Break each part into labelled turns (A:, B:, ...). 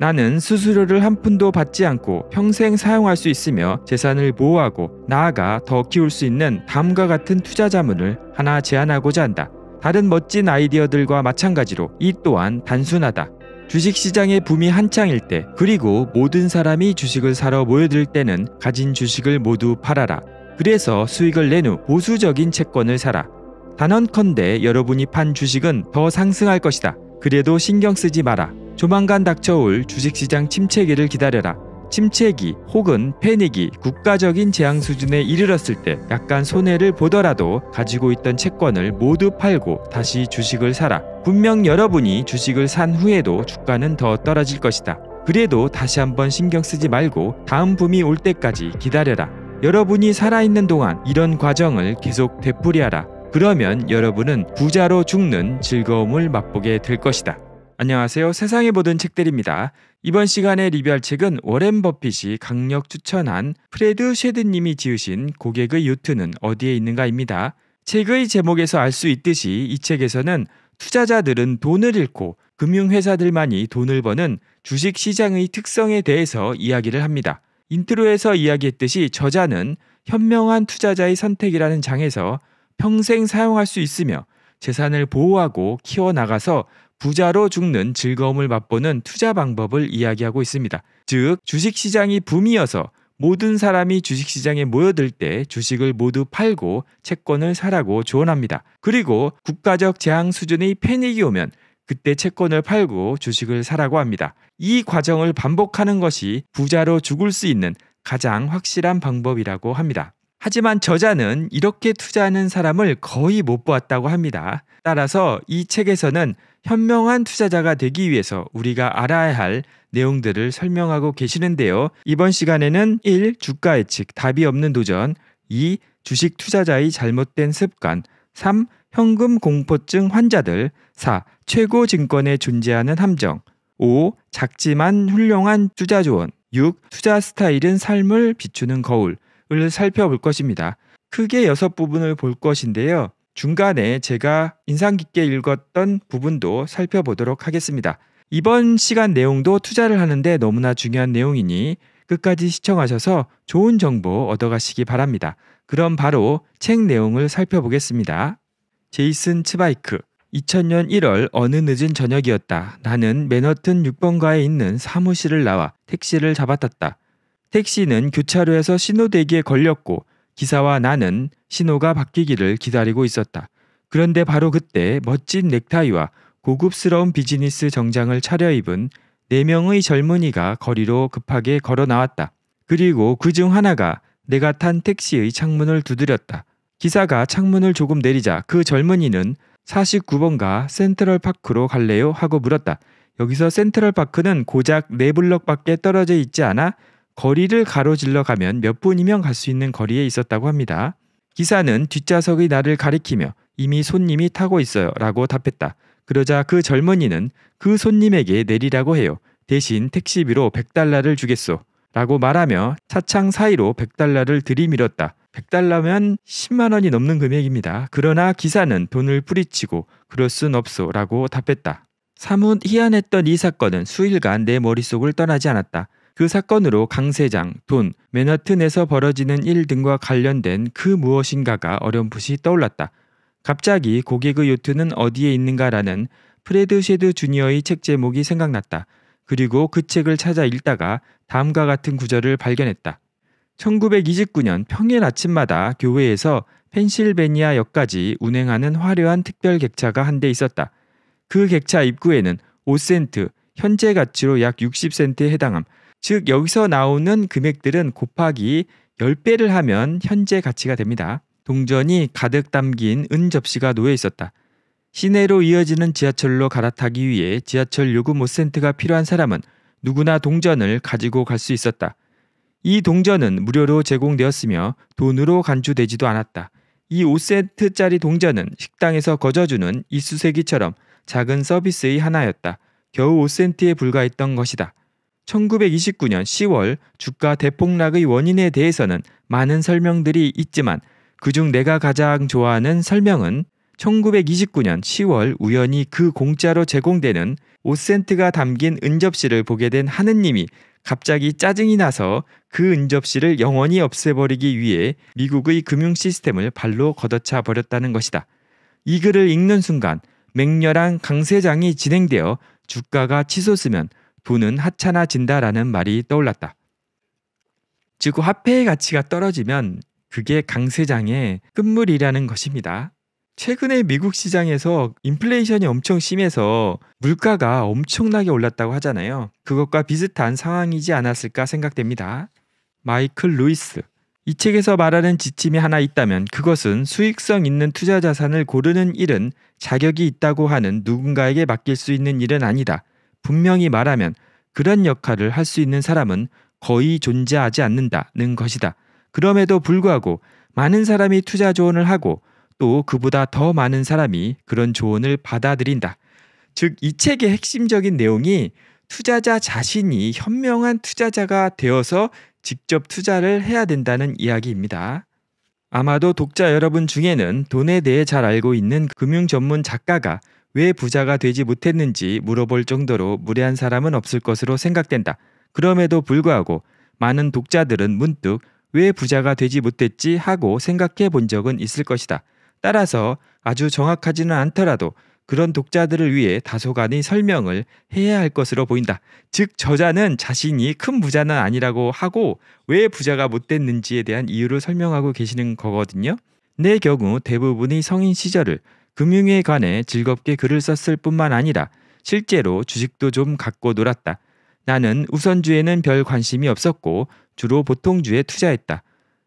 A: 나는 수수료를 한 푼도 받지 않고 평생 사용할 수 있으며 재산을 보호하고 나아가 더 키울 수 있는 다음과 같은 투자 자문을 하나 제안하고자 한다. 다른 멋진 아이디어들과 마찬가지로 이 또한 단순하다. 주식시장의 붐이 한창일 때 그리고 모든 사람이 주식을 사러 모여들 때는 가진 주식을 모두 팔아라. 그래서 수익을 낸 후 보수적인 채권을 사라. 단언컨대 여러분이 판 주식은 더 상승할 것이다. 그래도 신경 쓰지 마라. 조만간 닥쳐올 주식시장 침체기를 기다려라. 침체기 혹은 패닉이 국가적인 재앙 수준에 이르렀을 때 약간 손해를 보더라도 가지고 있던 채권을 모두 팔고 다시 주식을 사라. 분명 여러분이 주식을 산 후에도 주가는 더 떨어질 것이다. 그래도 다시 한번 신경 쓰지 말고 다음 붐이 올 때까지 기다려라. 여러분이 살아있는 동안 이런 과정을 계속 되풀이하라. 그러면 여러분은 부자로 죽는 즐거움을 맛보게 될 것이다. 안녕하세요. 세상의 모든 책들입니다. 이번 시간에 리뷰할 책은 워렌 버핏이 강력 추천한 프레드 쉐드님이 지으신 고객의 요트는 어디에 있는가입니다. 책의 제목에서 알 수 있듯이 이 책에서는 투자자들은 돈을 잃고 금융회사들만이 돈을 버는 주식 시장의 특성에 대해서 이야기를 합니다. 인트로에서 이야기했듯이 저자는 현명한 투자자의 선택이라는 장에서 평생 사용할 수 있으며 재산을 보호하고 키워나가서 부자로 죽는 즐거움을 맛보는 투자 방법을 이야기하고 있습니다. 즉, 주식시장이 붐이어서 모든 사람이 주식시장에 모여들 때 주식을 모두 팔고 채권을 사라고 조언합니다. 그리고 국가적 재앙 수준의 패닉이 오면 그때 채권을 팔고 주식을 사라고 합니다. 이 과정을 반복하는 것이 부자로 죽을 수 있는 가장 확실한 방법이라고 합니다. 하지만 저자는 이렇게 투자하는 사람을 거의 못 보았다고 합니다. 따라서 이 책에서는 현명한 투자자가 되기 위해서 우리가 알아야 할 내용들을 설명하고 계시는데요. 이번 시간에는 1. 주가 예측, 답이 없는 도전, 2. 주식 투자자의 잘못된 습관, 3. 현금 공포증 환자들, 4. 최고 증권에 존재하는 함정, 5. 작지만 훌륭한 투자 조언, 6. 투자 스타일은 삶을 비추는 거울을 살펴볼 것입니다. 크게 여섯 부분을 볼 것인데요. 중간에 제가 인상 깊게 읽었던 부분도 살펴보도록 하겠습니다. 이번 시간 내용도 투자를 하는데 너무나 중요한 내용이니 끝까지 시청하셔서 좋은 정보 얻어가시기 바랍니다. 그럼 바로 책 내용을 살펴보겠습니다. 제이슨 츠바이크 2000년 1월 어느 늦은 저녁이었다. 나는 맨허튼 6번가에 있는 사무실을 나와 택시를 잡아탔다. 택시는 교차로에서 신호대기에 걸렸고 기사와 나는 신호가 바뀌기를 기다리고 있었다. 그런데 바로 그때 멋진 넥타이와 고급스러운 비즈니스 정장을 차려입은 4 명의 젊은이가 거리로 급하게 걸어 나왔다. 그리고 그 중 하나가 내가 탄 택시의 창문을 두드렸다. 기사가 창문을 조금 내리자 그 젊은이는 49번가 센트럴파크로 갈래요? 하고 물었다. 여기서 센트럴파크는 고작 4 블럭밖에 떨어져 있지 않아? 거리를 가로질러 가면 몇 분이면 갈 수 있는 거리에 있었다고 합니다. 기사는 뒷좌석의 나를 가리키며 이미 손님이 타고 있어요 라고 답했다. 그러자 그 젊은이는 그 손님에게 내리라고 해요. 대신 택시비로 100달러를 주겠소. 라고 말하며 차창 사이로 100달러를 들이밀었다. 100달러면 10만 원이 넘는 금액입니다. 그러나 기사는 돈을 뿌리치고 그럴 순 없소 라고 답했다. 사뭇 희한했던 이 사건은 수일간 내 머릿속을 떠나지 않았다. 그 사건으로 강세장, 돈, 맨하튼에서 벌어지는 일 등과 관련된 그 무엇인가가 어렴풋이 떠올랐다. 갑자기 고객의 요트는 어디에 있는가라는 프레드 쉐드 주니어의 책 제목이 생각났다. 그리고 그 책을 찾아 읽다가 다음과 같은 구절을 발견했다. 1929년 평일 아침마다 교회에서 펜실베니아 역까지 운행하는 화려한 특별 객차가 한 대 있었다. 그 객차 입구에는 5센트, 현재 가치로 약 60센트에 해당함 즉 여기서 나오는 금액들은 곱하기 10배를 하면 현재 가치가 됩니다. 동전이 가득 담긴 은 접시가 놓여 있었다. 시내로 이어지는 지하철로 갈아타기 위해 지하철 요금 5센트가 필요한 사람은 누구나 동전을 가지고 갈 수 있었다. 이 동전은 무료로 제공되었으며 돈으로 간주되지도 않았다. 이 5센트짜리 동전은 식당에서 거저주는 이수세기처럼 작은 서비스의 하나였다. 겨우 5센트에 불과했던 것이다. 1929년 10월 주가 대폭락의 원인에 대해서는 많은 설명들이 있지만 그중 내가 가장 좋아하는 설명은 1929년 10월 우연히 그 공짜로 제공되는 5센트가 담긴 은접시를 보게 된 하느님이 갑자기 짜증이 나서 그 은접시를 영원히 없애버리기 위해 미국의 금융 시스템을 발로 걷어차 버렸다는 것이다. 이 글을 읽는 순간 맹렬한 강세장이 진행되어 주가가 치솟으면 부는 하찮아진다라는 말이 떠올랐다. 즉 화폐의 가치가 떨어지면 그게 강세장의 끝물이라는 것입니다. 최근에 미국 시장에서 인플레이션이 엄청 심해서 물가가 엄청나게 올랐다고 하잖아요. 그것과 비슷한 상황이지 않았을까 생각됩니다. 마이클 루이스. 이 책에서 말하는 지침이 하나 있다면 그것은 수익성 있는 투자 자산을 고르는 일은 자격이 있다고 하는 누군가에게 맡길 수 있는 일은 아니다. 분명히 말하면 그런 역할을 할 수 있는 사람은 거의 존재하지 않는다는 것이다. 그럼에도 불구하고 많은 사람이 투자 조언을 하고 또 그보다 더 많은 사람이 그런 조언을 받아들인다. 즉, 이 책의 핵심적인 내용이 투자자 자신이 현명한 투자자가 되어서 직접 투자를 해야 된다는 이야기입니다. 아마도 독자 여러분 중에는 돈에 대해 잘 알고 있는 금융 전문 작가가 왜 부자가 되지 못했는지 물어볼 정도로 무례한 사람은 없을 것으로 생각된다. 그럼에도 불구하고 많은 독자들은 문득 왜 부자가 되지 못했지 하고 생각해 본 적은 있을 것이다. 따라서 아주 정확하지는 않더라도 그런 독자들을 위해 다소간의 설명을 해야 할 것으로 보인다. 즉 저자는 자신이 큰 부자는 아니라고 하고 왜 부자가 못 됐는지에 대한 이유를 설명하고 계시는 거거든요. 내 경우 대부분의 성인 시절을 금융에 관해 즐겁게 글을 썼을 뿐만 아니라 실제로 주식도 좀 갖고 놀았다. 나는 우선주에는 별 관심이 없었고 주로 보통주에 투자했다.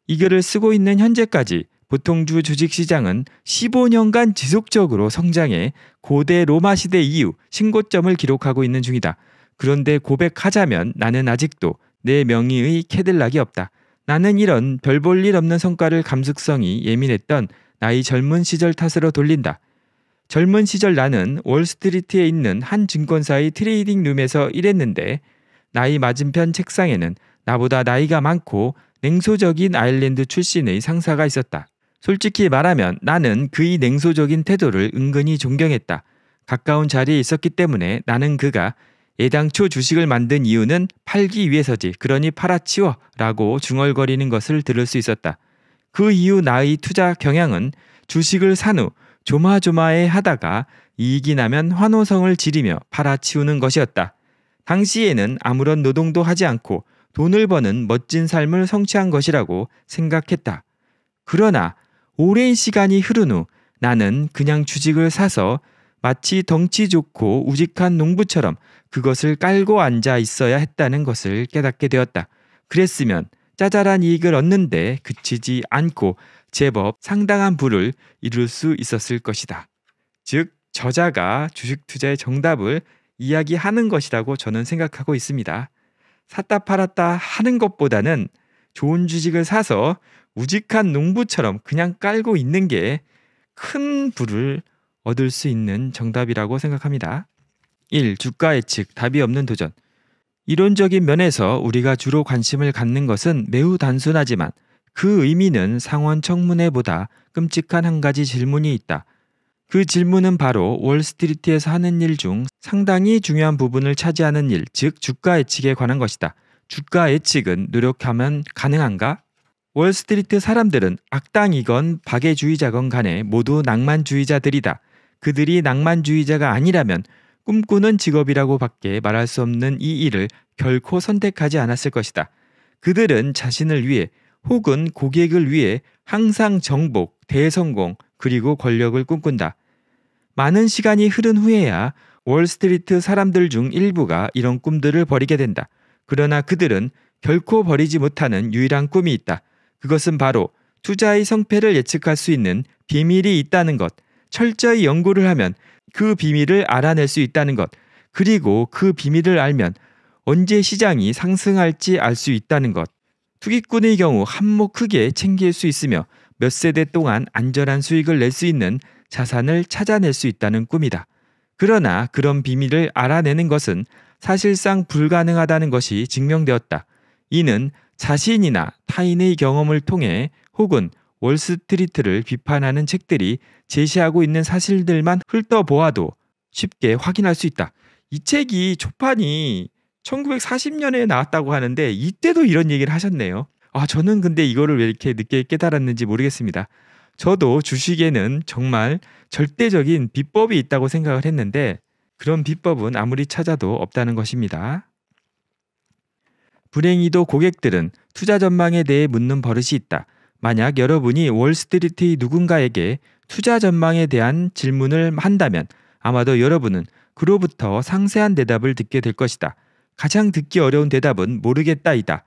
A: 이 글을 쓰고 있는 현재까지 보통주 주식시장은 15년간 지속적으로 성장해 고대 로마 시대 이후 신고점을 기록하고 있는 중이다. 그런데 고백하자면 나는 아직도 내 명의의 캐딜락이 없다. 나는 이런 별 볼 일 없는 성과를 감수성이 예민했던 나이 젊은 시절 탓으로 돌린다. 젊은 시절 나는 월스트리트에 있는 한 증권사의 트레이딩 룸에서 일했는데 나이 맞은편 책상에는 나보다 나이가 많고 냉소적인 아일랜드 출신의 상사가 있었다. 솔직히 말하면 나는 그의 냉소적인 태도를 은근히 존경했다. 가까운 자리에 있었기 때문에 나는 그가 애당초 주식을 만든 이유는 팔기 위해서지 그러니 팔아치워 라고 중얼거리는 것을 들을 수 있었다. 그 이후 나의 투자 경향은 주식을 산 후 조마조마해 하다가 이익이 나면 환호성을 지르며 팔아치우는 것이었다. 당시에는 아무런 노동도 하지 않고 돈을 버는 멋진 삶을 성취한 것이라고 생각했다. 그러나 오랜 시간이 흐른 후 나는 그냥 주식을 사서 마치 덩치 좋고 우직한 농부처럼 그것을 깔고 앉아 있어야 했다는 것을 깨닫게 되었다. 그랬으면 짜잘한 이익을 얻는데 그치지 않고 제법 상당한 부를 이룰 수 있었을 것이다. 즉, 저자가 주식 투자의 정답을 이야기하는 것이라고 저는 생각하고 있습니다. 샀다 팔았다 하는 것보다는 좋은 주식을 사서 우직한 농부처럼 그냥 깔고 있는 게 큰 부를 얻을 수 있는 정답이라고 생각합니다. 1. 주가 예측, 답이 없는 도전. 이론적인 면에서 우리가 주로 관심을 갖는 것은 매우 단순하지만 그 의미는 상원 청문회보다 끔찍한 한 가지 질문이 있다. 그 질문은 바로 월스트리트에서 하는 일 중 상당히 중요한 부분을 차지하는 일, 즉 주가 예측에 관한 것이다. 주가 예측은 노력하면 가능한가? 월스트리트 사람들은 악당이건 박애주의자건 간에 모두 낭만주의자들이다. 그들이 낭만주의자가 아니라면 꿈꾸는 직업이라고 밖에 말할 수 없는 이 일을 결코 선택하지 않았을 것이다. 그들은 자신을 위해 혹은 고객을 위해 항상 정복, 대성공, 그리고 권력을 꿈꾼다. 많은 시간이 흐른 후에야 월스트리트 사람들 중 일부가 이런 꿈들을 버리게 된다. 그러나 그들은 결코 버리지 못하는 유일한 꿈이 있다. 그것은 바로 투자의 성패를 예측할 수 있는 비밀이 있다는 것. 철저히 연구를 하면 그 비밀을 알아낼 수 있다는 것, 그리고 그 비밀을 알면 언제 시장이 상승할지 알 수 있다는 것. 투기꾼의 경우 한몫 크게 챙길 수 있으며 몇 세대 동안 안전한 수익을 낼 수 있는 자산을 찾아낼 수 있다는 꿈이다. 그러나 그런 비밀을 알아내는 것은 사실상 불가능하다는 것이 증명되었다. 이는 자신이나 타인의 경험을 통해 혹은 월스트리트를 비판하는 책들이 제시하고 있는 사실들만 훑어보아도 쉽게 확인할 수 있다. 이 책이 초판이 1940년에 나왔다고 하는데 이때도 이런 얘기를 하셨네요. 아, 저는 근데 이거를 왜 이렇게 늦게 깨달았는지 모르겠습니다. 저도 주식에는 정말 절대적인 비법이 있다고 생각을 했는데 그런 비법은 아무리 찾아도 없다는 것입니다. 불행히도 고객들은 투자 전망에 대해 묻는 버릇이 있다. 만약 여러분이 월스트리트의 누군가에게 투자 전망에 대한 질문을 한다면 아마도 여러분은 그로부터 상세한 대답을 듣게 될 것이다. 가장 듣기 어려운 대답은 모르겠다이다.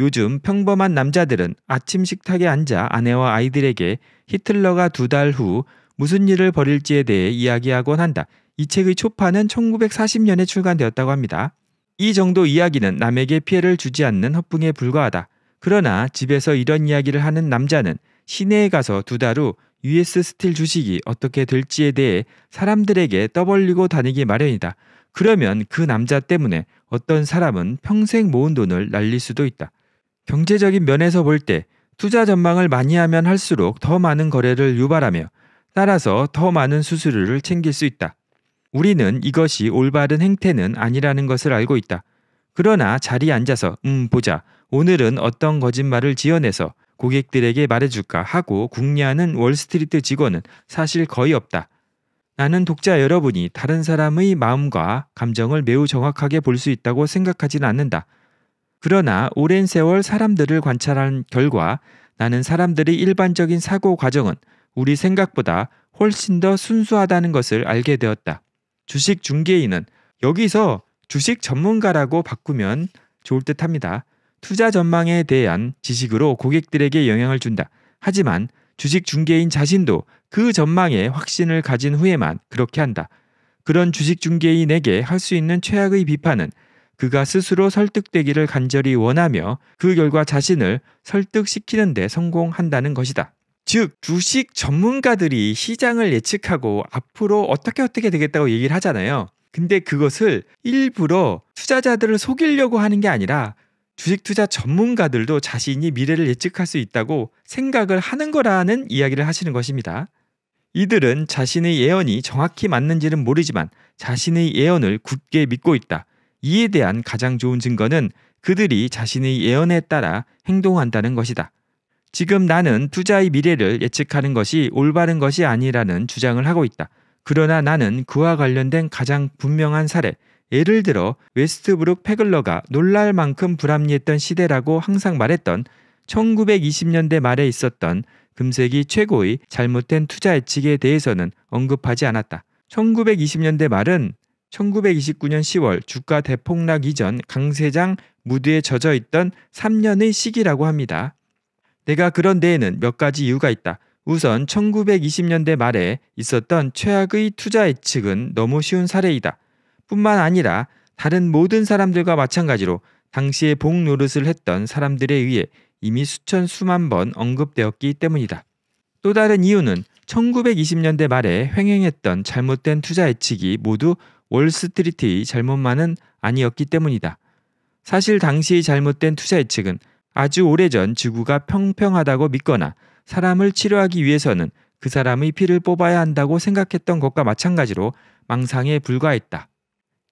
A: 요즘 평범한 남자들은 아침 식탁에 앉아 아내와 아이들에게 히틀러가 두 달 후 무슨 일을 벌일지에 대해 이야기하곤 한다. 이 책의 초판은 1940년에 출간되었다고 합니다. 이 정도 이야기는 남에게 피해를 주지 않는 허풍에 불과하다. 그러나 집에서 이런 이야기를 하는 남자는 시내에 가서 두 달 후 US 스틸 주식이 어떻게 될지에 대해 사람들에게 떠벌리고 다니기 마련이다. 그러면 그 남자 때문에 어떤 사람은 평생 모은 돈을 날릴 수도 있다. 경제적인 면에서 볼 때 투자 전망을 많이 하면 할수록 더 많은 거래를 유발하며 따라서 더 많은 수수료를 챙길 수 있다. 우리는 이것이 올바른 행태는 아니라는 것을 알고 있다. 그러나 자리에 앉아서 음 보자 오늘은 어떤 거짓말을 지어내서 고객들에게 말해줄까 하고 궁리하는 월스트리트 직원은 사실 거의 없다. 나는 독자 여러분이 다른 사람의 마음과 감정을 매우 정확하게 볼 수 있다고 생각하진 않는다. 그러나 오랜 세월 사람들을 관찰한 결과 나는 사람들의 일반적인 사고 과정은 우리 생각보다 훨씬 더 순수하다는 것을 알게 되었다. 주식 중개인은 여기서 주식 전문가라고 바꾸면 좋을 듯 합니다. 투자 전망에 대한 지식으로 고객들에게 영향을 준다. 하지만 주식 중개인 자신도 그 전망에 확신을 가진 후에만 그렇게 한다. 그런 주식 중개인에게 할 수 있는 최악의 비판은 그가 스스로 설득되기를 간절히 원하며 그 결과 자신을 설득시키는데 성공한다는 것이다. 즉, 주식 전문가들이 시장을 예측하고 앞으로 어떻게 어떻게 되겠다고 얘기를 하잖아요. 근데 그것을 일부러 투자자들을 속이려고 하는 게 아니라 주식 투자 전문가들도 자신이 미래를 예측할 수 있다고 생각을 하는 거라는 이야기를 하시는 것입니다. 이들은 자신의 예언이 정확히 맞는지는 모르지만 자신의 예언을 굳게 믿고 있다. 이에 대한 가장 좋은 증거는 그들이 자신의 예언에 따라 행동한다는 것이다. 지금 나는 투자의 미래를 예측하는 것이 올바른 것이 아니라는 주장을 하고 있다. 그러나 나는 그와 관련된 가장 분명한 사례, 예를 들어 웨스트브룩 패글러가 놀랄 만큼 불합리했던 시대라고 항상 말했던 1920년대 말에 있었던 금세기 최고의 잘못된 투자 예측에 대해서는 언급하지 않았다. 1920년대 말은 1929년 10월 주가 대폭락 이전 강세장 무드에 젖어 있던 3년의 시기라고 합니다. 내가 그런 데에는 몇 가지 이유가 있다. 우선 1920년대 말에 있었던 최악의 투자 예측은 너무 쉬운 사례이다. 뿐만 아니라 다른 모든 사람들과 마찬가지로 당시에 복 노릇을 했던 사람들에 의해 이미 수천 수만 번 언급되었기 때문이다. 또 다른 이유는 1920년대 말에 횡행했던 잘못된 투자 예측이 모두 월스트리트의 잘못만은 아니었기 때문이다. 사실 당시 잘못된 투자 예측은 아주 오래전 지구가 평평하다고 믿거나 사람을 치료하기 위해서는 그 사람의 피를 뽑아야 한다고 생각했던 것과 마찬가지로 망상에 불과했다.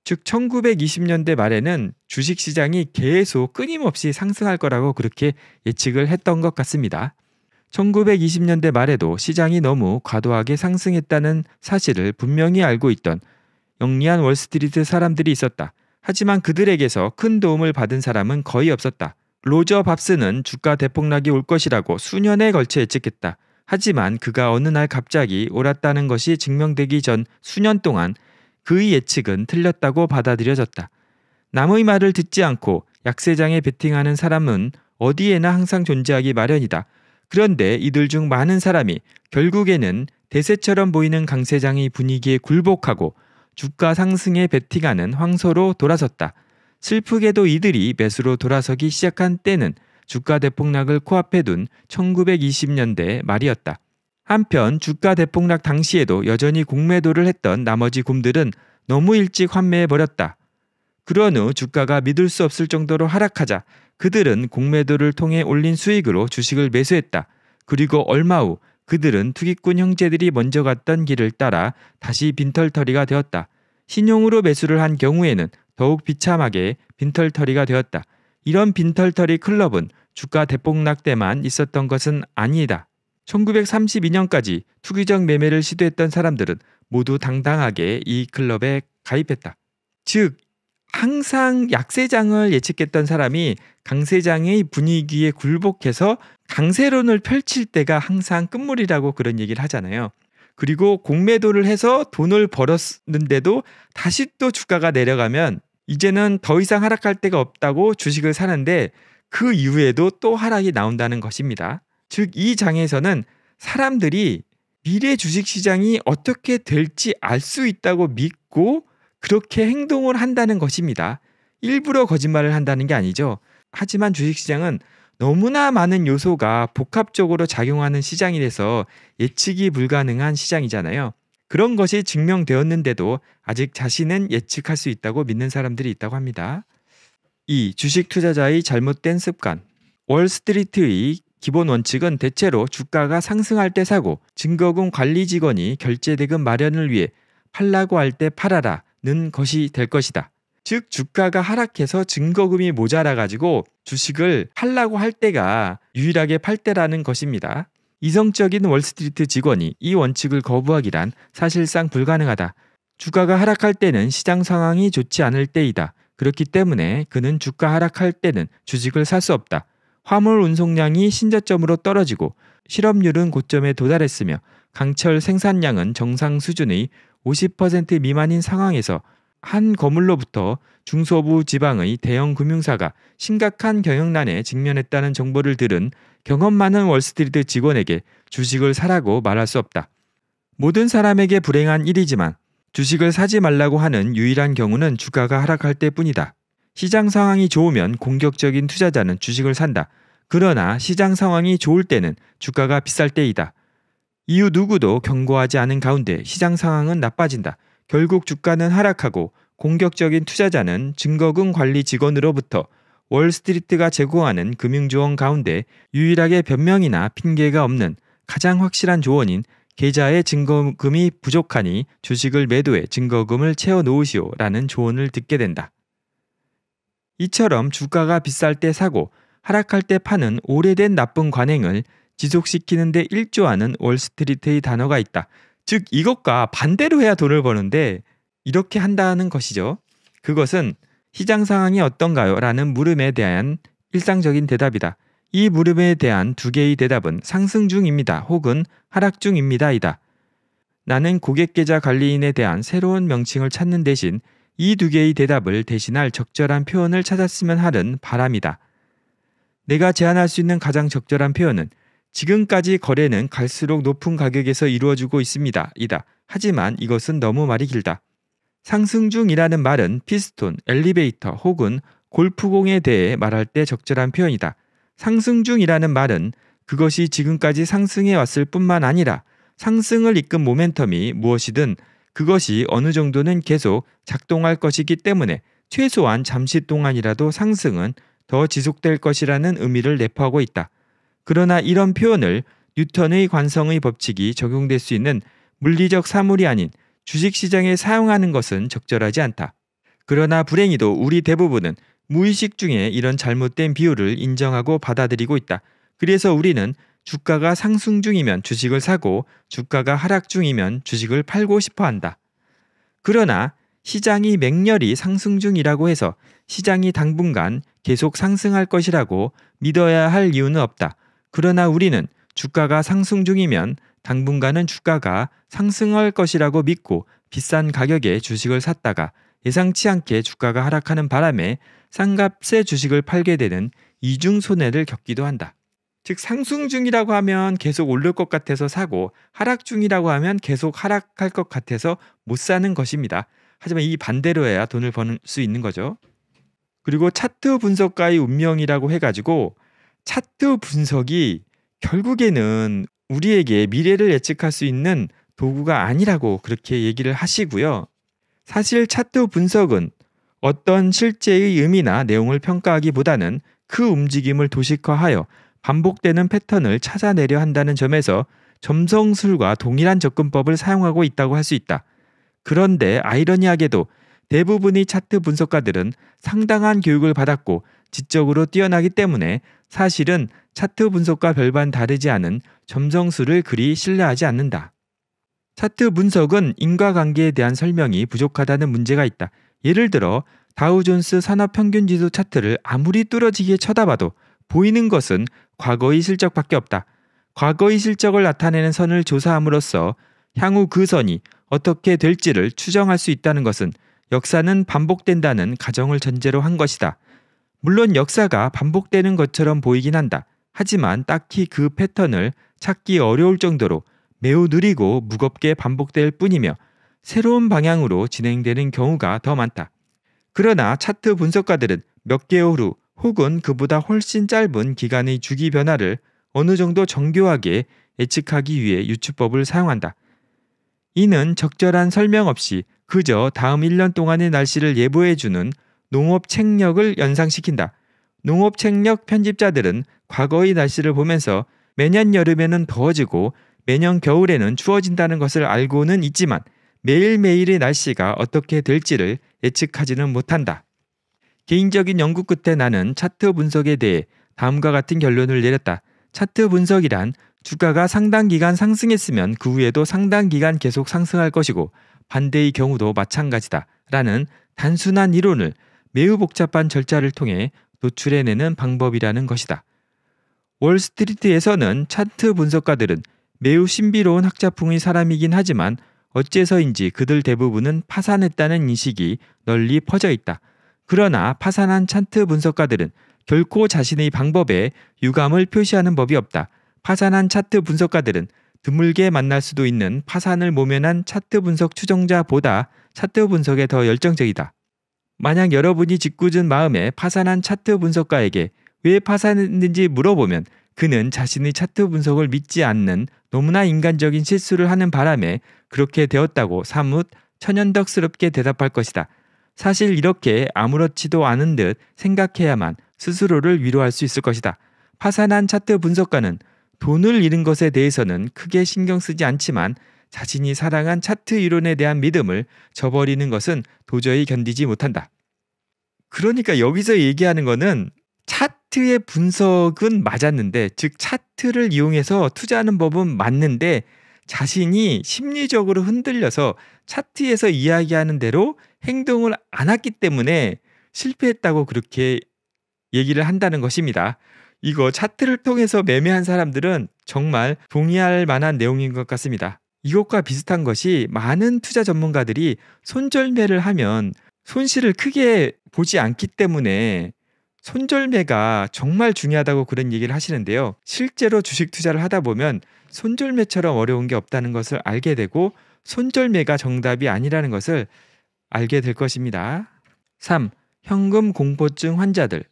A: 즉 1920년대 말에는 주식 시장이 계속 끊임없이 상승할 거라고 그렇게 예측을 했던 것 같습니다. 1920년대 말에도 시장이 너무 과도하게 상승했다는 사실을 분명히 알고 있던 영리한 월스트리트 사람들이 있었다. 하지만 그들에게서 큰 도움을 받은 사람은 거의 없었다. 로저 밥스는 주가 대폭락이 올 것이라고 수년에 걸쳐 예측했다. 하지만 그가 어느 날 갑자기 옳았다는 것이 증명되기 전 수년 동안 그의 예측은 틀렸다고 받아들여졌다. 남의 말을 듣지 않고 약세장에 베팅하는 사람은 어디에나 항상 존재하기 마련이다. 그런데 이들 중 많은 사람이 결국에는 대세처럼 보이는 강세장의 분위기에 굴복하고 주가 상승에 베팅하는 황소로 돌아섰다. 슬프게도 이들이 매수로 돌아서기 시작한 때는 주가 대폭락을 코앞에 둔 1920년대 말이었다. 한편 주가 대폭락 당시에도 여전히 공매도를 했던 나머지 곰들은 너무 일찍 환매해버렸다. 그런 후 주가가 믿을 수 없을 정도로 하락하자 그들은 공매도를 통해 올린 수익으로 주식을 매수했다. 그리고 얼마 후 그들은 투기꾼 형제들이 먼저 갔던 길을 따라 다시 빈털터리가 되었다. 신용으로 매수를 한 경우에는 더욱 비참하게 빈털터리가 되었다. 이런 빈털터리 클럽은 주가 대폭락 때만 있었던 것은 아니다. 1932년까지 투기적 매매를 시도했던 사람들은 모두 당당하게 이 클럽에 가입했다. 즉, 항상 약세장을 예측했던 사람이 강세장의 분위기에 굴복해서 강세론을 펼칠 때가 항상 끝물이라고 그런 얘기를 하잖아요. 그리고 공매도를 해서 돈을 벌었는데도 다시 또 주가가 내려가면 이제는 더 이상 하락할 데가 없다고 주식을 사는데 그 이후에도 또 하락이 나온다는 것입니다. 즉, 이 장에서는 사람들이 미래 주식 시장이 어떻게 될지 알 수 있다고 믿고 그렇게 행동을 한다는 것입니다. 일부러 거짓말을 한다는 게 아니죠. 하지만 주식 시장은 너무나 많은 요소가 복합적으로 작용하는 시장이 돼서 예측이 불가능한 시장이잖아요. 그런 것이 증명되었는데도 아직 자신은 예측할 수 있다고 믿는 사람들이 있다고 합니다. 2. 주식 투자자의 잘못된 습관. 월스트리트의 기본 원칙은 대체로 주가가 상승할 때 사고 증거금 관리 직원이 결제 대금 마련을 위해 팔라고 할 때 팔아라는 것이 될 것이다. 즉 주가가 하락해서 증거금이 모자라 가지고 주식을 팔라고 할 때가 유일하게 팔 때라는 것입니다. 이성적인 월스트리트 직원이 이 원칙을 거부하기란 사실상 불가능하다. 주가가 하락할 때는 시장 상황이 좋지 않을 때이다. 그렇기 때문에 그는 주가 하락할 때는 주식을 살 수 없다. 화물 운송량이 신저점으로 떨어지고 실업률은 고점에 도달했으며 강철 생산량은 정상 수준의 50% 미만인 상황에서 한 건물로부터 중소부 지방의 대형 금융사가 심각한 경영난에 직면했다는 정보를 들은 경험 많은 월스트리트 직원에게 주식을 사라고 말할 수 없다. 모든 사람에게 불행한 일이지만 주식을 사지 말라고 하는 유일한 경우는 주가가 하락할 때뿐이다. 시장 상황이 좋으면 공격적인 투자자는 주식을 산다. 그러나 시장 상황이 좋을 때는 주가가 비쌀 때이다. 이후 누구도 경고하지 않은 가운데 시장 상황은 나빠진다. 결국 주가는 하락하고 공격적인 투자자는 증거금 관리 직원으로부터 월스트리트가 제공하는 금융조언 가운데 유일하게 변명이나 핑계가 없는 가장 확실한 조언인 계좌에 증거금이 부족하니 주식을 매도해 증거금을 채워 놓으시오 라는 조언을 듣게 된다. 이처럼 주가가 비쌀 때 사고 하락할 때 파는 오래된 나쁜 관행을 지속시키는데 일조하는 월스트리트의 단어가 있다. 즉 이것과 반대로 해야 돈을 버는데 이렇게 한다는 것이죠. 그것은 시장 상황이 어떤가요? 라는 물음에 대한 일상적인 대답이다. 이 물음에 대한 두 개의 대답은 상승 중입니다. 혹은 하락 중입니다이다. 나는 고객 계좌 관리인에 대한 새로운 명칭을 찾는 대신 이 두 개의 대답을 대신할 적절한 표현을 찾았으면 하는 바람이다. 내가 제안할 수 있는 가장 적절한 표현은 지금까지 거래는 갈수록 높은 가격에서 이루어지고 있습니다. 이다. 하지만 이것은 너무 말이 길다. 상승 중이라는 말은 피스톤, 엘리베이터 혹은 골프공에 대해 말할 때 적절한 표현이다. 상승 중이라는 말은 그것이 지금까지 상승해 왔을 뿐만 아니라 상승을 이끈 모멘텀이 무엇이든 그것이 어느 정도는 계속 작동할 것이기 때문에 최소한 잠시 동안이라도 상승은 더 지속될 것이라는 의미를 내포하고 있다. 그러나 이런 표현을 뉴턴의 관성의 법칙이 적용될 수 있는 물리적 사물이 아닌 주식시장에 사용하는 것은 적절하지 않다. 그러나 불행히도 우리 대부분은 무의식 중에 이런 잘못된 비율을 인정하고 받아들이고 있다. 그래서 우리는 주가가 상승 중이면 주식을 사고 주가가 하락 중이면 주식을 팔고 싶어 한다. 그러나 시장이 맹렬히 상승 중이라고 해서 시장이 당분간 계속 상승할 것이라고 믿어야 할 이유는 없다. 그러나 우리는 주가가 상승 중이면 당분간은 주가가 상승할 것이라고 믿고 비싼 가격에 주식을 샀다가 예상치 않게 주가가 하락하는 바람에 싼값에 주식을 팔게 되는 이중 손해를 겪기도 한다. 즉 상승 중이라고 하면 계속 오를 것 같아서 사고 하락 중이라고 하면 계속 하락할 것 같아서 못 사는 것입니다. 하지만 이 반대로 해야 돈을 버는 수 있는 거죠. 그리고 차트 분석가의 운명이라고 해가지고 차트 분석이 결국에는 우리에게 미래를 예측할 수 있는 도구가 아니라고 그렇게 얘기를 하시고요. 사실 차트 분석은 어떤 실제의 의미나 내용을 평가하기보다는 그 움직임을 도식화하여 반복되는 패턴을 찾아내려 한다는 점에서 점성술과 동일한 접근법을 사용하고 있다고 할 수 있다. 그런데 아이러니하게도 대부분의 차트 분석가들은 상당한 교육을 받았고 지적으로 뛰어나기 때문에 사실은 차트 분석과 별반 다르지 않은 점정수를 그리 신뢰하지 않는다. 차트 분석은 인과관계에 대한 설명이 부족하다는 문제가 있다. 예를 들어 다우존스 산업평균지수 차트를 아무리 뚫어지게 쳐다봐도 보이는 것은 과거의 실적밖에 없다. 과거의 실적을 나타내는 선을 조사함으로써 향후 그 선이 어떻게 될지를 추정할 수 있다는 것은 역사는 반복된다는 가정을 전제로 한 것이다. 물론 역사가 반복되는 것처럼 보이긴 한다. 하지만 딱히 그 패턴을 찾기 어려울 정도로 매우 느리고 무겁게 반복될 뿐이며 새로운 방향으로 진행되는 경우가 더 많다. 그러나 차트 분석가들은 몇 개월 후 혹은 그보다 훨씬 짧은 기간의 주기 변화를 어느 정도 정교하게 예측하기 위해 유추법을 사용한다. 이는 적절한 설명 없이 그저 다음 1년 동안의 날씨를 예보해주는 농업 책력을 연상시킨다. 농업 책력 편집자들은 과거의 날씨를 보면서 매년 여름에는 더워지고 매년 겨울에는 추워진다는 것을 알고는 있지만 매일매일의 날씨가 어떻게 될지를 예측하지는 못한다. 개인적인 연구 끝에 나는 차트 분석에 대해 다음과 같은 결론을 내렸다. 차트 분석이란 주가가 상당 기간 상승했으면 그 후에도 상당 기간 계속 상승할 것이고 반대의 경우도 마찬가지다. 라는 단순한 이론을 매우 복잡한 절차를 통해 노출해내는 방법이라는 것이다. 월스트리트에서는 차트 분석가들은 매우 신비로운 학자풍의 사람이긴 하지만 어째서인지 그들 대부분은 파산했다는 인식이 널리 퍼져 있다. 그러나 파산한 차트 분석가들은 결코 자신의 방법에 유감을 표시하는 법이 없다. 파산한 차트 분석가들은 드물게 만날 수도 있는 파산을 모면한 차트 분석 추종자보다 차트 분석에 더 열정적이다. 만약 여러분이 짓궂은 마음에 파산한 차트 분석가에게 왜 파산했는지 물어보면 그는 자신의 차트 분석을 믿지 않는 너무나 인간적인 실수를 하는 바람에 그렇게 되었다고 사뭇 천연덕스럽게 대답할 것이다. 사실 이렇게 아무렇지도 않은 듯 생각해야만 스스로를 위로할 수 있을 것이다. 파산한 차트 분석가는 돈을 잃은 것에 대해서는 크게 신경 쓰지 않지만 자신이 사랑한 차트 이론에 대한 믿음을 저버리는 것은 도저히 견디지 못한다. 그러니까 여기서 얘기하는 거는 차트의 분석은 맞았는데, 즉 차트를 이용해서 투자하는 법은 맞는데 자신이 심리적으로 흔들려서 차트에서 이야기하는 대로 행동을 안 했기 때문에 실패했다고 그렇게 얘기를 한다는 것입니다. 이거 차트를 통해서 매매한 사람들은 정말 동의할 만한 내용인 것 같습니다. 이것과 비슷한 것이 많은 투자 전문가들이 손절매를 하면 손실을 크게 보지 않기 때문에 손절매가 정말 중요하다고 그런 얘기를 하시는데요. 실제로 주식 투자를 하다 보면 손절매처럼 어려운 게 없다는 것을 알게 되고 손절매가 정답이 아니라는 것을 알게 될 것입니다. 3. 현금 공포증 환자들.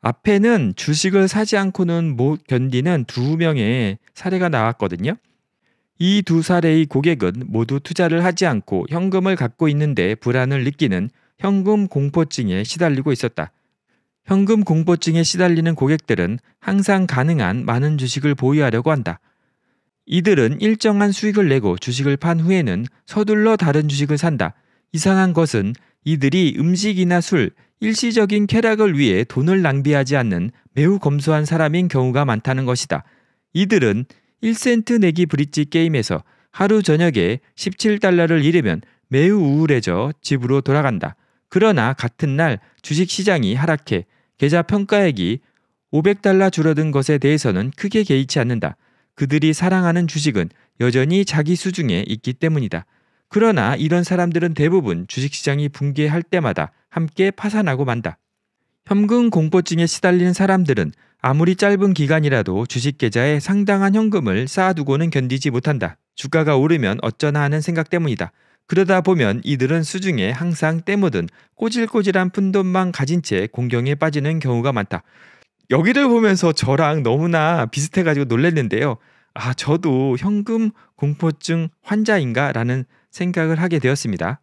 A: 앞에는 주식을 사지 않고는 못 견디는 두 명의 사례가 나왔거든요. 이두 사례의 고객은 모두 투자를 하지 않고 현금을 갖고 있는데 불안을 느끼는 현금 공포증에 시달리고 있었다. 현금 공포증에 시달리는 고객들은 항상 가능한 많은 주식을 보유하려고 한다. 이들은 일정한 수익을 내고 주식을 판 후에는 서둘러 다른 주식을 산다. 이상한 것은 이들이 음식이나 술, 일시적인 쾌락을 위해 돈을 낭비하지 않는 매우 검소한 사람인 경우가 많다는 것이다. 이들은 1센트 내기 브릿지 게임에서 하루 저녁에 17달러를 잃으면 매우 우울해져 집으로 돌아간다. 그러나 같은 날 주식 시장이 하락해 계좌 평가액이 500달러 줄어든 것에 대해서는 크게 개의치 않는다. 그들이 사랑하는 주식은 여전히 자기 수중에 있기 때문이다. 그러나 이런 사람들은 대부분 주식시장이 붕괴할 때마다 함께 파산하고 만다. 현금 공포증에 시달리는 사람들은 아무리 짧은 기간이라도 주식 계좌에 상당한 현금을 쌓아두고는 견디지 못한다. 주가가 오르면 어쩌나 하는 생각 때문이다. 그러다 보면 이들은 수중에 항상 때묻은 꼬질꼬질한 푼돈만 가진 채 공경에 빠지는 경우가 많다. 여기를 보면서 저랑 너무나 비슷해가지고 놀랬는데요 아, 저도 현금 공포증 환자인가? 라는 생각을 하게 되었습니다.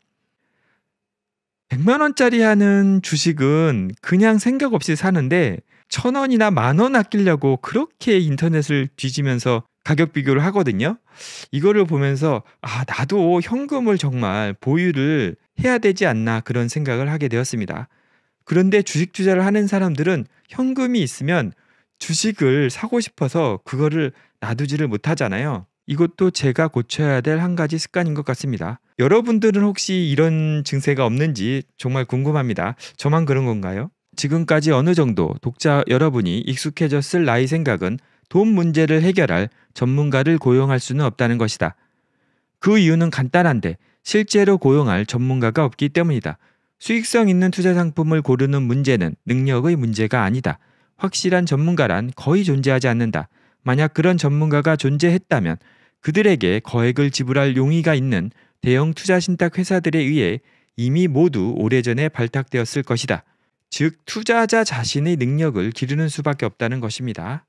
A: 100만원짜리 하는 주식은 그냥 생각 없이 사는데 천 원이나 만 원 아끼려고 그렇게 인터넷을 뒤지면서 가격 비교를 하거든요. 이거를 보면서 아, 나도 현금을 정말 보유를 해야 되지 않나 그런 생각을 하게 되었습니다. 그런데 주식 투자를 하는 사람들은 현금이 있으면 주식을 사고 싶어서 그거를 놔두지를 못하잖아요. 이것도 제가 고쳐야 될 한 가지 습관인 것 같습니다. 여러분들은 혹시 이런 증세가 없는지 정말 궁금합니다. 저만 그런 건가요? 지금까지 어느 정도 독자 여러분이 익숙해졌을 나의 생각은 돈 문제를 해결할 전문가를 고용할 수는 없다는 것이다. 그 이유는 간단한데 실제로 고용할 전문가가 없기 때문이다. 수익성 있는 투자 상품을 고르는 문제는 능력의 문제가 아니다. 확실한 전문가란 거의 존재하지 않는다. 만약 그런 전문가가 존재했다면 그들에게 거액을 지불할 용의가 있는 대형 투자 신탁 회사들에 의해 이미 모두 오래전에 발탁되었을 것이다. 즉 투자자 자신의 능력을 기르는 수밖에 없다는 것입니다.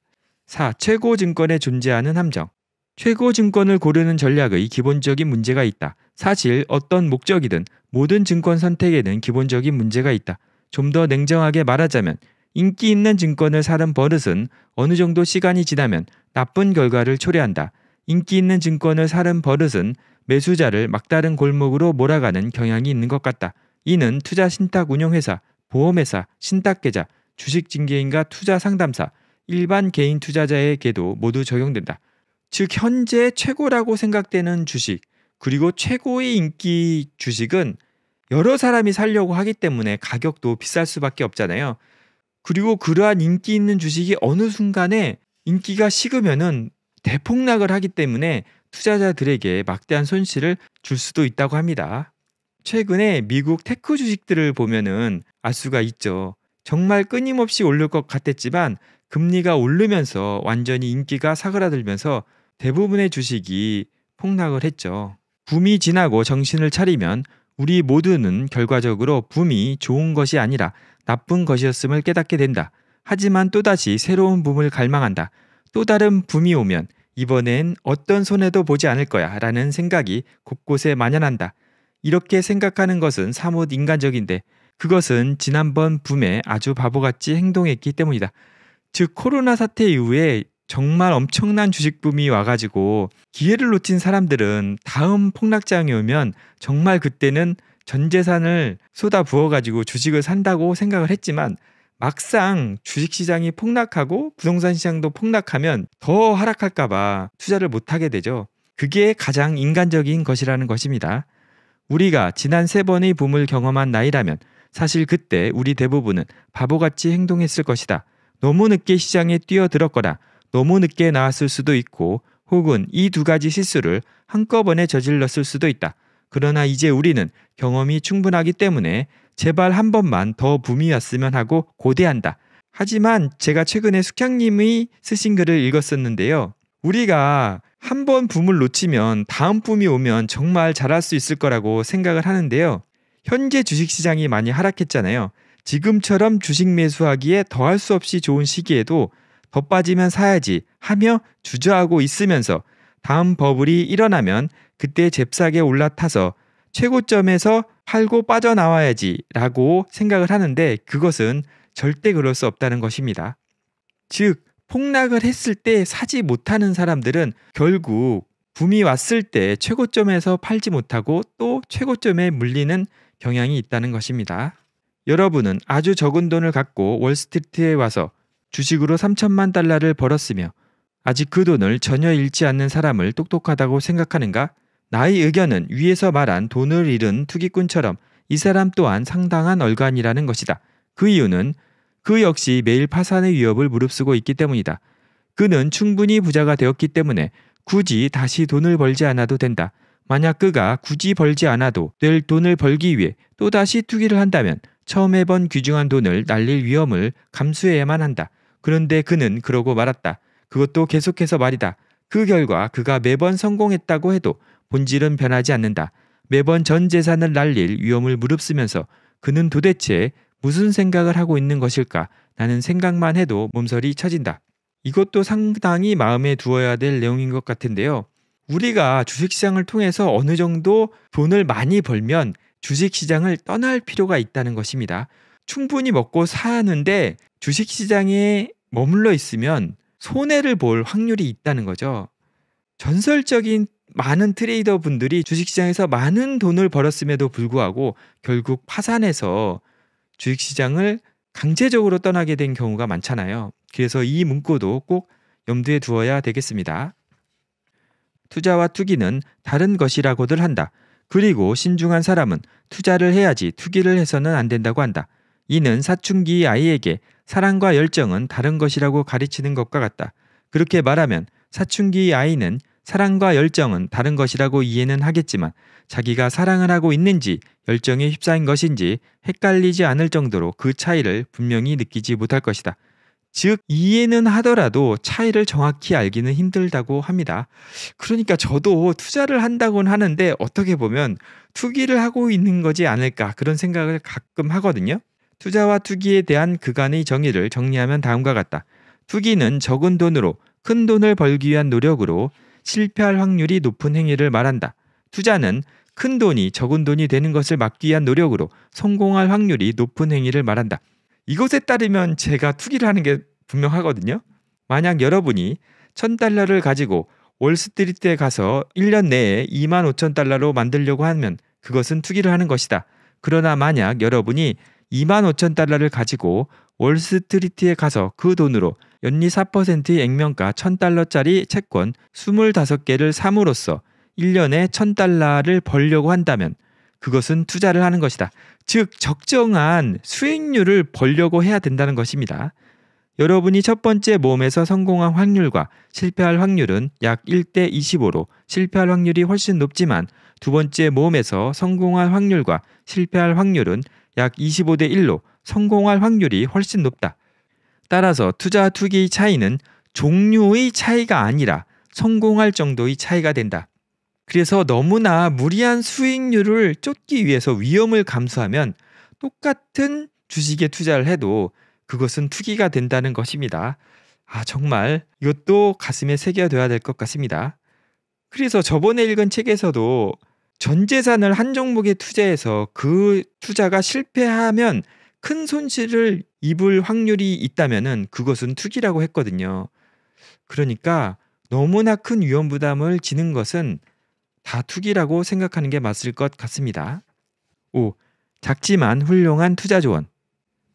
A: 4. 최고 증권에 존재하는 함정. 최고 증권을 고르는 전략의 기본적인 문제가 있다. 사실 어떤 목적이든 모든 증권 선택에는 기본적인 문제가 있다. 좀 더 냉정하게 말하자면 인기 있는 증권을 사는 버릇은 어느 정도 시간이 지나면 나쁜 결과를 초래한다. 인기 있는 증권을 사는 버릇은 매수자를 막다른 골목으로 몰아가는 경향이 있는 것 같다. 이는 투자 신탁 운용회사 보험회사, 신탁계좌, 주식징계인과 투자상담사, 일반 개인 투자자에게도 모두 적용된다. 즉 현재 최고라고 생각되는 주식 그리고 최고의 인기 주식은 여러 사람이 살려고 하기 때문에 가격도 비쌀 수밖에 없잖아요. 그리고 그러한 인기 있는 주식이 어느 순간에 인기가 식으면은 대폭락을 하기 때문에 투자자들에게 막대한 손실을 줄 수도 있다고 합니다. 최근에 미국 테크 주식들을 보면은 알 수가 있죠. 정말 끊임없이 오를 것 같았지만 금리가 오르면서 완전히 인기가 사그라들면서 대부분의 주식이 폭락을 했죠. 붐이 지나고 정신을 차리면 우리 모두는 결과적으로 붐이 좋은 것이 아니라 나쁜 것이었음을 깨닫게 된다. 하지만 또다시 새로운 붐을 갈망한다. 또 다른 붐이 오면 이번엔 어떤 손해도 보지 않을 거야 라는 생각이 곳곳에 만연한다. 이렇게 생각하는 것은 사뭇 인간적인데 그것은 지난번 붐에 아주 바보같이 행동했기 때문이다. 즉 코로나 사태 이후에 정말 엄청난 주식 붐이 와가지고 기회를 놓친 사람들은 다음 폭락장이 오면 정말 그때는 전 재산을 쏟아 부어가지고 주식을 산다고 생각을 했지만 막상 주식시장이 폭락하고 부동산 시장도 폭락하면 더 하락할까봐 투자를 못하게 되죠. 그게 가장 인간적인 것이라는 것입니다. 우리가 지난 세 번의 붐을 경험한 나이라면 사실 그때 우리 대부분은 바보같이 행동했을 것이다. 너무 늦게 시장에 뛰어들었거나 너무 늦게 나왔을 수도 있고 혹은 이 두 가지 실수를 한꺼번에 저질렀을 수도 있다. 그러나 이제 우리는 경험이 충분하기 때문에 제발 한 번만 더 붐이 왔으면 하고 고대한다. 하지만 제가 최근에 숙향님의 쓰신 글을 읽었었는데요. 우리가 한번 붐을 놓치면 다음 붐이 오면 정말 잘할 수 있을 거라고 생각을 하는데요. 현재 주식시장이 많이 하락했잖아요. 지금처럼 주식 매수하기에 더할 수 없이 좋은 시기에도 더 빠지면 사야지 하며 주저하고 있으면서 다음 버블이 일어나면 그때 잽싸게 올라타서 최고점에서 팔고 빠져나와야지 라고 생각을 하는데 그것은 절대 그럴 수 없다는 것입니다. 즉, 폭락을 했을 때 사지 못하는 사람들은 결국 붐이 왔을 때 최고점에서 팔지 못하고 또 최고점에 물리는 경향이 있다는 것입니다. 여러분은 아주 적은 돈을 갖고 월스트리트에 와서 주식으로 3천만 달러를 벌었으며 아직 그 돈을 전혀 잃지 않는 사람을 똑똑하다고 생각하는가? 나의 의견은 위에서 말한 돈을 잃은 투기꾼처럼 이 사람 또한 상당한 얼간이라는 것이다. 그 이유는 그 역시 매일 파산의 위협을 무릅쓰고 있기 때문이다. 그는 충분히 부자가 되었기 때문에 굳이 다시 돈을 벌지 않아도 된다. 만약 그가 굳이 벌지 않아도 될 돈을 벌기 위해 또다시 투기를 한다면 처음에 번 귀중한 돈을 날릴 위험을 감수해야만 한다. 그런데 그는 그러고 말았다. 그것도 계속해서 말이다. 그 결과 그가 매번 성공했다고 해도 본질은 변하지 않는다. 매번 전 재산을 날릴 위험을 무릅쓰면서 그는 도대체 무슨 생각을 하고 있는 것일까? 나는 생각만 해도 몸서리 쳐진다 이것도 상당히 마음에 두어야 될 내용인 것 같은데요. 우리가 주식시장을 통해서 어느 정도 돈을 많이 벌면 주식시장을 떠날 필요가 있다는 것입니다. 충분히 먹고 사는데 주식시장에 머물러 있으면 손해를 볼 확률이 있다는 거죠. 전설적인 많은 트레이더 분들이 주식시장에서 많은 돈을 벌었음에도 불구하고 결국 파산해서 주식시장을 강제적으로 떠나게 된 경우가 많잖아요. 그래서 이 문구도 꼭 염두에 두어야 되겠습니다. 투자와 투기는 다른 것이라고들 한다. 그리고 신중한 사람은 투자를 해야지 투기를 해서는 안 된다고 한다. 이는 사춘기 아이에게 사랑과 열정은 다른 것이라고 가르치는 것과 같다. 그렇게 말하면 사춘기 아이는 사랑과 열정은 다른 것이라고 이해는 하겠지만 자기가 사랑을 하고 있는지 열정에 휩싸인 것인지 헷갈리지 않을 정도로 그 차이를 분명히 느끼지 못할 것이다. 즉 이해는 하더라도 차이를 정확히 알기는 힘들다고 합니다. 그러니까 저도 투자를 한다곤 하는데 어떻게 보면 투기를 하고 있는 거지 않을까 그런 생각을 가끔 하거든요. 투자와 투기에 대한 그간의 정의를 정리하면 다음과 같다. 투기는 적은 돈으로 큰 돈을 벌기 위한 노력으로 실패할 확률이 높은 행위를 말한다. 투자는 큰 돈이 적은 돈이 되는 것을 막기 위한 노력으로 성공할 확률이 높은 행위를 말한다. 이것에 따르면 제가 투기를 하는 게 분명하거든요. 만약 여러분이 천달러를 가지고 월스트리트에 가서 1년 내에 2 5 0 0 0 달러로 만들려고 하면 그것은 투기를 하는 것이다. 그러나 만약 여러분이 2만 5천 달러를 가지고 월스트리트에 가서 그 돈으로 연리 4%의 액면가 1000달러짜리 채권 25개를 삼으로써 1년에 1000달러를 벌려고 한다면 그것은 투자를 하는 것이다. 즉 적정한 수익률을 벌려고 해야 된다는 것입니다. 여러분이 첫 번째 모험에서 성공한 확률과 실패할 확률은 약 1대 25로 실패할 확률이 훨씬 높지만 두 번째 모험에서 성공한 확률과 실패할 확률은 약 25대 1로 성공할 확률이 훨씬 높다. 따라서 투자 투기의 차이는 종류의 차이가 아니라 성공할 정도의 차이가 된다. 그래서 너무나 무리한 수익률을 쫓기 위해서 위험을 감수하면 똑같은 주식에 투자를 해도 그것은 투기가 된다는 것입니다. 아, 정말 이것도 가슴에 새겨둬야 될 것 같습니다. 그래서 저번에 읽은 책에서도 전 재산을 한 종목에 투자해서 그 투자가 실패하면 큰 손실을 입을 확률이 있다면 그것은 투기라고 했거든요. 그러니까 너무나 큰 위험 부담을 지는 것은 다 투기라고 생각하는 게 맞을 것 같습니다. 5. 작지만 훌륭한 투자 조언.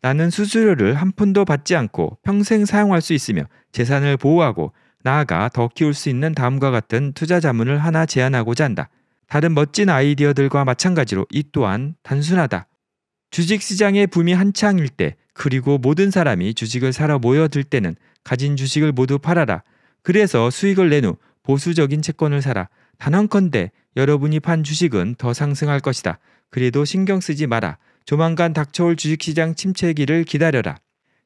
A: 나는 수수료를 한 푼도 받지 않고 평생 사용할 수 있으며 재산을 보호하고 나아가 더 키울 수 있는 다음과 같은 투자 자문을 하나 제안하고자 한다. 다른 멋진 아이디어들과 마찬가지로 이 또한 단순하다. 주식 시장의 붐이 한창일 때 그리고 모든 사람이 주식을 사러 모여들 때는 가진 주식을 모두 팔아라. 그래서 수익을 낸 후 보수적인 채권을 사라. 단언컨대 여러분이 판 주식은 더 상승할 것이다. 그래도 신경 쓰지 마라. 조만간 닥쳐올 주식시장 침체기를 기다려라.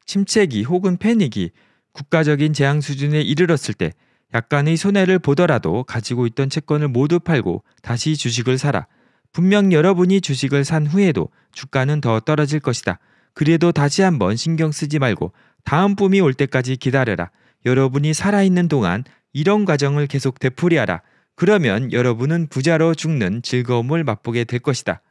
A: 침체기 혹은 패닉이 국가적인 재앙 수준에 이르렀을 때 약간의 손해를 보더라도 가지고 있던 채권을 모두 팔고 다시 주식을 사라. 분명 여러분이 주식을 산 후에도 주가는 더 떨어질 것이다. 그래도 다시 한번 신경 쓰지 말고 다음 붐이 올 때까지 기다려라. 여러분이 살아있는 동안 이런 과정을 계속 되풀이하라. 그러면 여러분은 부자로 죽는 즐거움을 맛보게 될 것이다.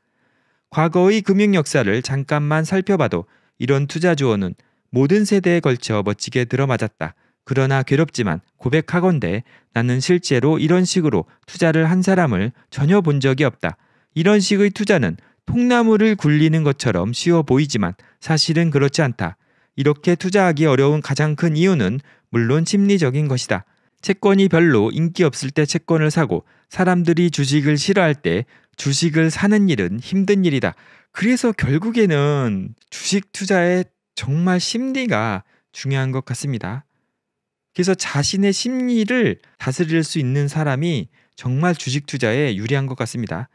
A: 과거의 금융 역사를 잠깐만 살펴봐도 이런 투자 조언은 모든 세대에 걸쳐 멋지게 들어맞았다. 그러나 괴롭지만 고백하건대 나는 실제로 이런 식으로 투자를 한 사람을 전혀 본 적이 없다. 이런 식의 투자는 통나무를 굴리는 것처럼 쉬워 보이지만 사실은 그렇지 않다. 이렇게 투자하기 어려운 가장 큰 이유는 물론 심리적인 것이다. 채권이 별로 인기 없을 때 채권을 사고 사람들이 주식을 싫어할 때 주식을 사는 일은 힘든 일이다. 그래서 결국에는 주식 투자에 정말 심리가 중요한 것 같습니다. 그래서 자신의 심리를 다스릴 수 있는 사람이 정말 주식 투자에 유리한 것 같습니다.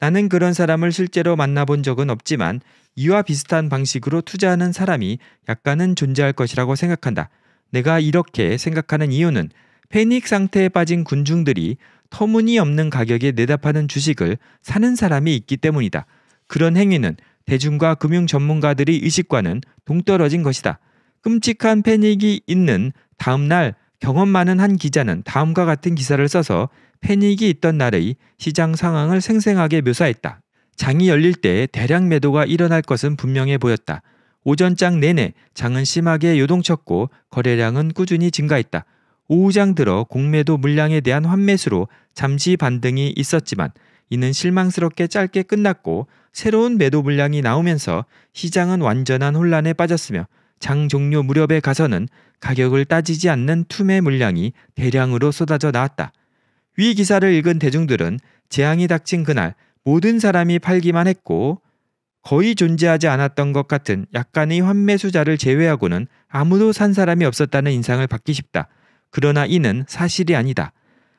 A: 나는 그런 사람을 실제로 만나본 적은 없지만 이와 비슷한 방식으로 투자하는 사람이 약간은 존재할 것이라고 생각한다. 내가 이렇게 생각하는 이유는 패닉 상태에 빠진 군중들이 터무니없는 가격에 내답하는 주식을 사는 사람이 있기 때문이다. 그런 행위는 대중과 금융 전문가들의 의식과는 동떨어진 것이다. 끔찍한 패닉이 있는 다음날 경험 많은 한 기자는 다음과 같은 기사를 써서 패닉이 있던 날의 시장 상황을 생생하게 묘사했다. 장이 열릴 때 대량 매도가 일어날 것은 분명해 보였다. 오전장 내내 장은 심하게 요동쳤고 거래량은 꾸준히 증가했다. 오후장 들어 공매도 물량에 대한 환매수로 잠시 반등이 있었지만 이는 실망스럽게 짧게 끝났고 새로운 매도 물량이 나오면서 시장은 완전한 혼란에 빠졌으며 장 종료 무렵에 가서는 가격을 따지지 않는 투매 물량이 대량으로 쏟아져 나왔다. 위 기사를 읽은 대중들은 재앙이 닥친 그날 모든 사람이 팔기만 했고 거의 존재하지 않았던 것 같은 약간의 환매수자를 제외하고는 아무도 산 사람이 없었다는 인상을 받기 쉽다. 그러나 이는 사실이 아니다.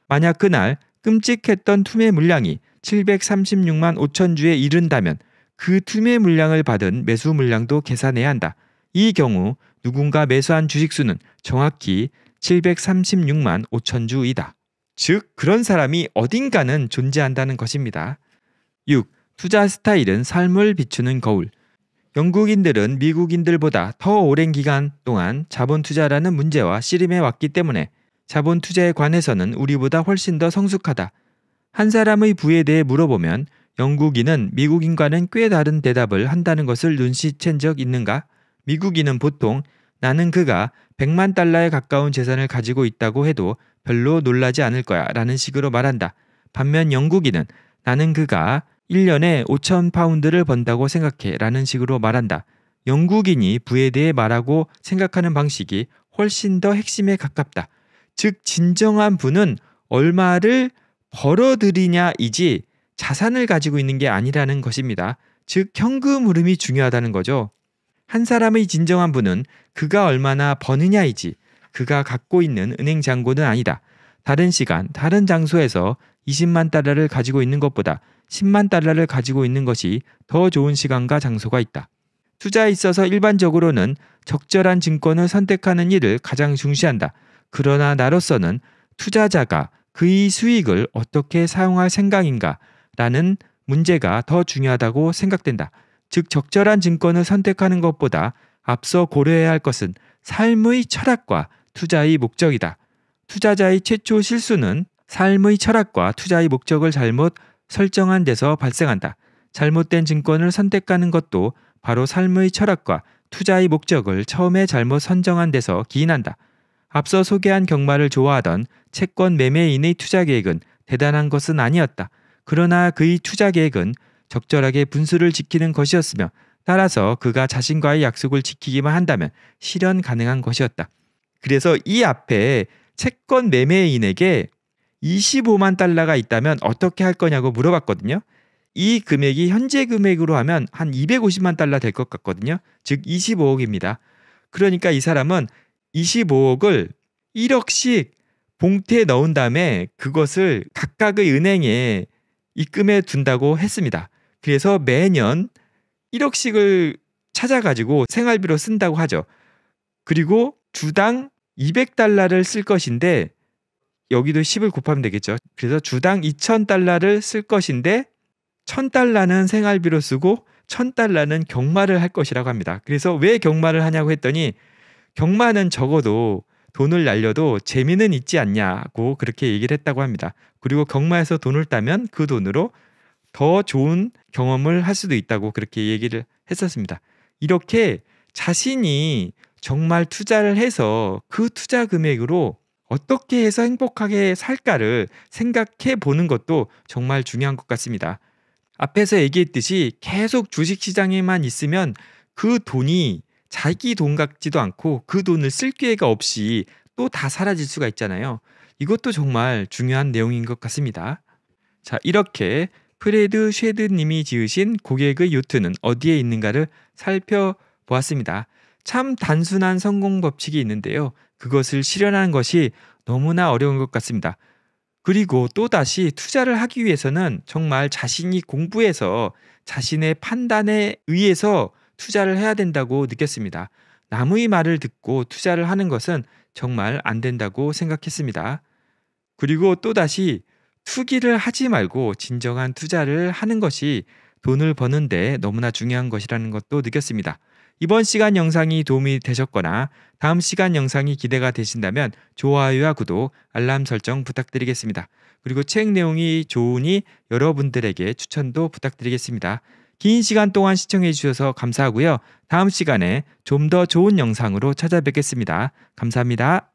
A: 만약 그날 끔찍했던 투매 물량이 736만 5천 주에 이른다면 그 투매 물량을 받은 매수 물량도 계산해야 한다. 이 경우 누군가 매수한 주식수는 정확히 736만 5천 주이다. 즉 그런 사람이 어딘가는 존재한다는 것입니다. 6. 투자 스타일은 삶을 비추는 거울. 영국인들은 미국인들보다 더 오랜 기간 동안 자본 투자라는 문제와 씨름해 왔기 때문에 자본 투자에 관해서는 우리보다 훨씬 더 성숙하다. 한 사람의 부에 대해 물어보면 영국인은 미국인과는 꽤 다른 대답을 한다는 것을 눈시챈 적 있는가? 미국인은 보통 나는 그가 100만 달러에 가까운 재산을 가지고 있다고 해도 별로 놀라지 않을 거야 라는 식으로 말한다. 반면 영국인은 나는 그가 1년에 5천 파운드를 번다고 생각해 라는 식으로 말한다. 영국인이 부에 대해 말하고 생각하는 방식이 훨씬 더 핵심에 가깝다. 즉, 진정한 부는 얼마를 벌어들이냐이지 자산을 가지고 있는 게 아니라는 것입니다. 즉, 현금 흐름이 중요하다는 거죠. 한 사람의 진정한 분은 그가 얼마나 버느냐이지 그가 갖고 있는 은행 잔고는 아니다. 다른 시간, 다른 장소에서 20만 달러를 가지고 있는 것보다 10만 달러를 가지고 있는 것이 더 좋은 시간과 장소가 있다. 투자에 있어서 일반적으로는 적절한 증권을 선택하는 일을 가장 중시한다. 그러나 나로서는 투자자가 그의 수익을 어떻게 사용할 생각인가 라는 문제가 더 중요하다고 생각된다. 즉 적절한 증권을 선택하는 것보다 앞서 고려해야 할 것은 삶의 철학과 투자의 목적이다. 투자자의 최초 실수는 삶의 철학과 투자의 목적을 잘못 설정한 데서 발생한다. 잘못된 증권을 선택하는 것도 바로 삶의 철학과 투자의 목적을 처음에 잘못 선정한 데서 기인한다. 앞서 소개한 경마를 좋아하던 채권 매매인의 투자 계획은 대단한 것은 아니었다. 그러나 그의 투자 계획은 적절하게 분수를 지키는 것이었으며 따라서 그가 자신과의 약속을 지키기만 한다면 실현 가능한 것이었다. 그래서 이 앞에 채권 매매인에게 25만 달러가 있다면 어떻게 할 거냐고 물어봤거든요. 이 금액이 현재 금액으로 하면 한 250만 달러 될 것 같거든요. 즉 25억입니다. 그러니까 이 사람은 25억을 1억씩 봉투에 넣은 다음에 그것을 각각의 은행에 입금해 둔다고 했습니다. 그래서 매년 1억씩을 찾아가지고 생활비로 쓴다고 하죠. 그리고 주당 200달러를 쓸 것인데 여기도 10을 곱하면 되겠죠. 그래서 주당 2,000달러를 쓸 것인데 1,000달러는 생활비로 쓰고 1,000달러는 경마를 할 것이라고 합니다. 그래서 왜 경마를 하냐고 했더니 경마는 적어도 돈을 날려도 재미는 있지 않냐고 그렇게 얘기를 했다고 합니다. 그리고 경마에서 돈을 따면 그 돈으로 더 좋은 경험을 할 수도 있다고 그렇게 얘기를 했었습니다. 이렇게 자신이 정말 투자를 해서 그 투자 금액으로 어떻게 해서 행복하게 살까를 생각해 보는 것도 정말 중요한 것 같습니다. 앞에서 얘기했듯이 계속 주식 시장에만 있으면 그 돈이 자기 돈 같지도 않고 그 돈을 쓸 기회가 없이 또 다 사라질 수가 있잖아요. 이것도 정말 중요한 내용인 것 같습니다. 자, 이렇게 프레드 쉐드님이 지으신 고객의 요트는 어디에 있는가를 살펴보았습니다. 참 단순한 성공 법칙이 있는데요. 그것을 실현하는 것이 너무나 어려운 것 같습니다. 그리고 또다시 투자를 하기 위해서는 정말 자신이 공부해서 자신의 판단에 의해서 투자를 해야 된다고 느꼈습니다. 남의 말을 듣고 투자를 하는 것은 정말 안 된다고 생각했습니다. 그리고 또다시 투기를 하지 말고 진정한 투자를 하는 것이 돈을 버는데 너무나 중요한 것이라는 것도 느꼈습니다. 이번 시간 영상이 도움이 되셨거나 다음 시간 영상이 기대가 되신다면 좋아요와 구독, 알람 설정 부탁드리겠습니다. 그리고 책 내용이 좋으니 여러분들에게 추천도 부탁드리겠습니다. 긴 시간 동안 시청해 주셔서 감사하고요. 다음 시간에 좀 더 좋은 영상으로 찾아뵙겠습니다. 감사합니다.